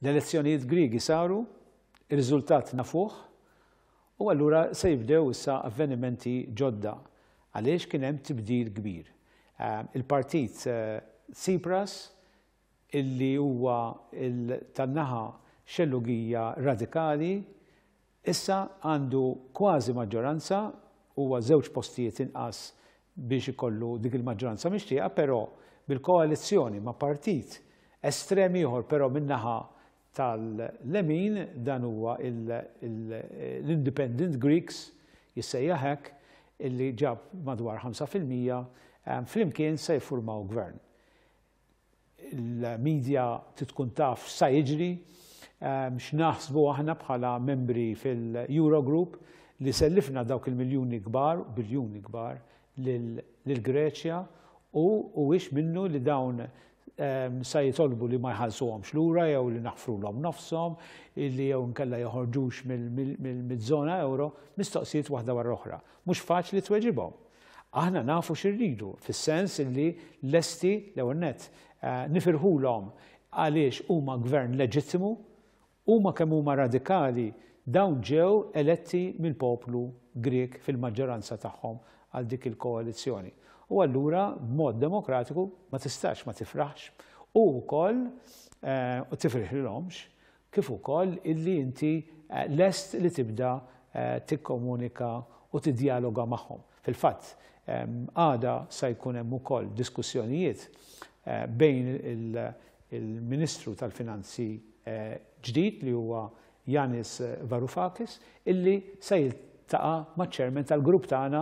L-elezzjonijiet Grigi saru, il riżultat nafuħ, u allura se jibdew issa avvenimenti ġodda għaliex kien hemm tibdil kbir. Ehm, il-partit eh, Tsipras illi huwa tan-naħa xellugija radikali issa għandu kważi maġġoranza huwa żewġ postijiet inqas biex ikollu dik il-maġġoranza mixtieqa, però bil-koalizzjoni ma' partit estremi ieħor però minnaħa tal-lemin dan huwa l-Independent Greeks jissejja hekk illi ġab madwar 5% flimkien se jfurmaw gvern. Il-medja titkun taf sa jiġri, x'naħsbu aħna bħala membri fil-Eurogroup li sellifna dawk il-miljuni kbar, biljuni kbar, lil-Greċja u wix minnu li dawn sa jitolbu li ma għom lura jew li naħfrulhom nofshom illi jew nkella joħorġux mill-żona euro mistoqsijiet waħda wara oħra. Mhux faċli weġibom Aħna nafu xirridu fis-sens illi lesti l net eh, nifirħulhom għaliex huma gvern leġittimu, huma kemm huma radikali dawn ġew eletti mill-poplu Grek fil-maġġoranza tagħhom għal dik il-koalizzjoni u allura b'mod demokratiku ma tistax ma tifraħx u wkoll eh, u tifriħilhomx kif ukoll illi inti eh, lest li tibda eh, tikkomunika u tiddialoga magħhom. Fil-fatt, għada sa jkun hemm ukoll diskussjonijiet bejn il-Ministru tal-Finanzi ġdid li huwa Janis Varoufakis illi se taqa ma' ċermen tal-grupp tagħna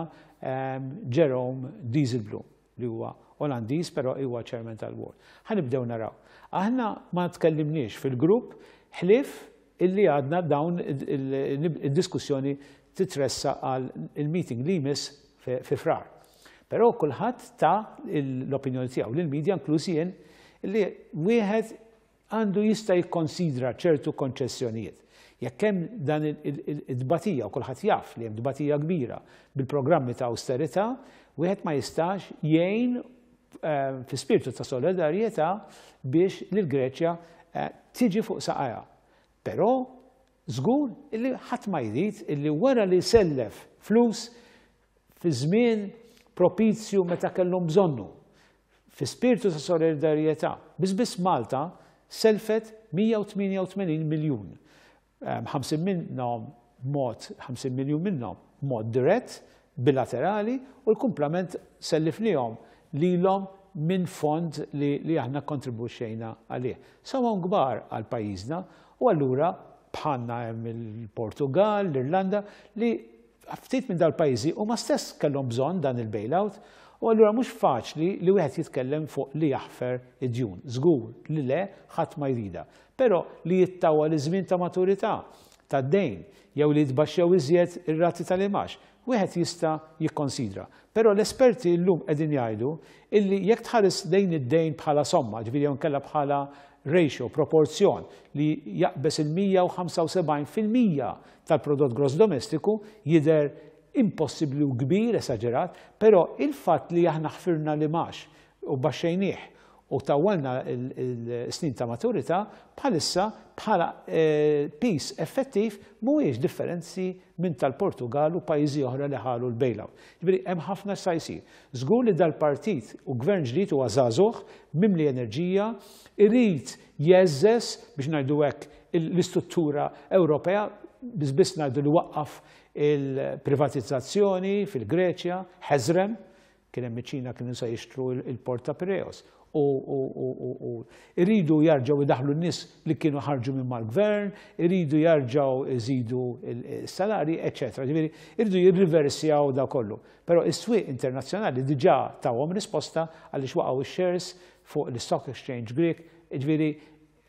Jerome Dieselblum li huwa Olandiż però huwa ċermen tal-World. Ħanibdew naraw. Aħna ma tkellimniex fil-grupp ħlif illi għadna dawn il-diskussjoni titressa għal il-meeting li jmiss fi frar. Però kulħadd ta' l-opinjoni tiegħu lil media inklusi jien li wieħed għandu jista' jikkonsidra ċertu konċessjonijiet. Jekk hemm dan id-dbatija, u kulħadd jaf li hemm dbatija kbira bil-programmi ta' austerità, wieħed ma jistax jgħin eh, fi spirtu ta' solidarjetà biex lill Greċja eh, tiġi fuq saqajha. Però żgur illi ħadd ma jdid illi wara li sellef flus fi żmien propizju meta kellhom bżonnu. Fi spirtu ta' solidarjetà, biss biss Malta selfet 188 miljun 50 minnom mod 50 miljon minnhom mod dirett, bilaterali u l-kumplament sellif lihom lilhom minn fond li, li aħna kontribuxxejna għalih. Samon gbar għal pajjiżna u allura bħanna hemm il-Portugal, l-Irlanda li ftit minn dal-pajjiżi u ma stess kellhom bżonn dan il-bailout u allura mhux faċli li wieħed jitkellem fuq li jaħfer id-djun. Żgur li le ħadd ma jrida pero li jittawa li żmien ta' maturità ta' dejn jew li jitbaxxew iżjed ir-rati tal-imax. Wieħed jista' jikkonsidra. Però l-esperti llum qegħdin jgħidu illi jekk tħares dejn id-dejn bħala somma, ġifieri jew kella bħala ratio, proporzjon li jaqbes il-175% tal-prodott gross domestiku jider impossibli u kbir, esagerat, pero il-fat li aħna ħfirna li maċ u baxxejnieħ u tawalna l-snin ta' maturita bħalissa bħala eh, pis effettiv mhuwiex differenzi minn tal-Portugal u pajjiżi oħra li ħalu l-bejlaw. Ġifieri hemm ħafna sa jsir. Żgur li dal-partit u gvern ġdid huwa żagħżugħ mimli enerġija irid jeżes biex ngħidu hekk l-istruttura Ewropea biss ngħidu li waqqaf il-privatizzazzjoni fil-Greċja, ħeżrem, kien hemm iċ-Ċina kienu se jixtru il-Porta Pireos. U iridu jarġaw idaħlu n-nies li kienu ħarġu minn mal-gvern, iridu jarġaw iżidu s-salari, eċetera. Ġifieri, jridu jirriversjaw da kollu. Però is-swieq internazzjonali diġà tawhom risposta għaliex waqgħu ix-shares fuq l-Stock Exchange Greek, ġifieri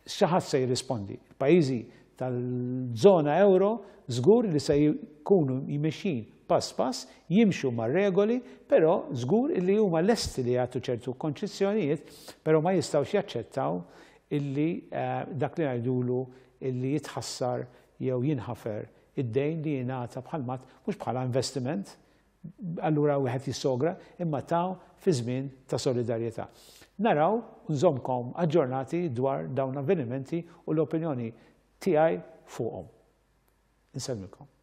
ħadd se jirrispondi. Pajjiżi tal żona euro żgur li se jkunu jmexxin pass pass, jimxu ma' regoli, pero zgur illi huma lesti li jgħatu ċertu konċessjonijiet, pero ma jistawx jaċċettaw illi eh, dak li għajdulu illi jitħassar jew jinħafer id-dejn li jingħata bħalmat mhux bħala investiment, allura wieħed jisogra, imma taw fi żmien ta' solidarjetà. Naraw nżomkom aġġornati dwar dawn avvenimenti u l-opinjoni tiegħi fuqhom. Inselmikom.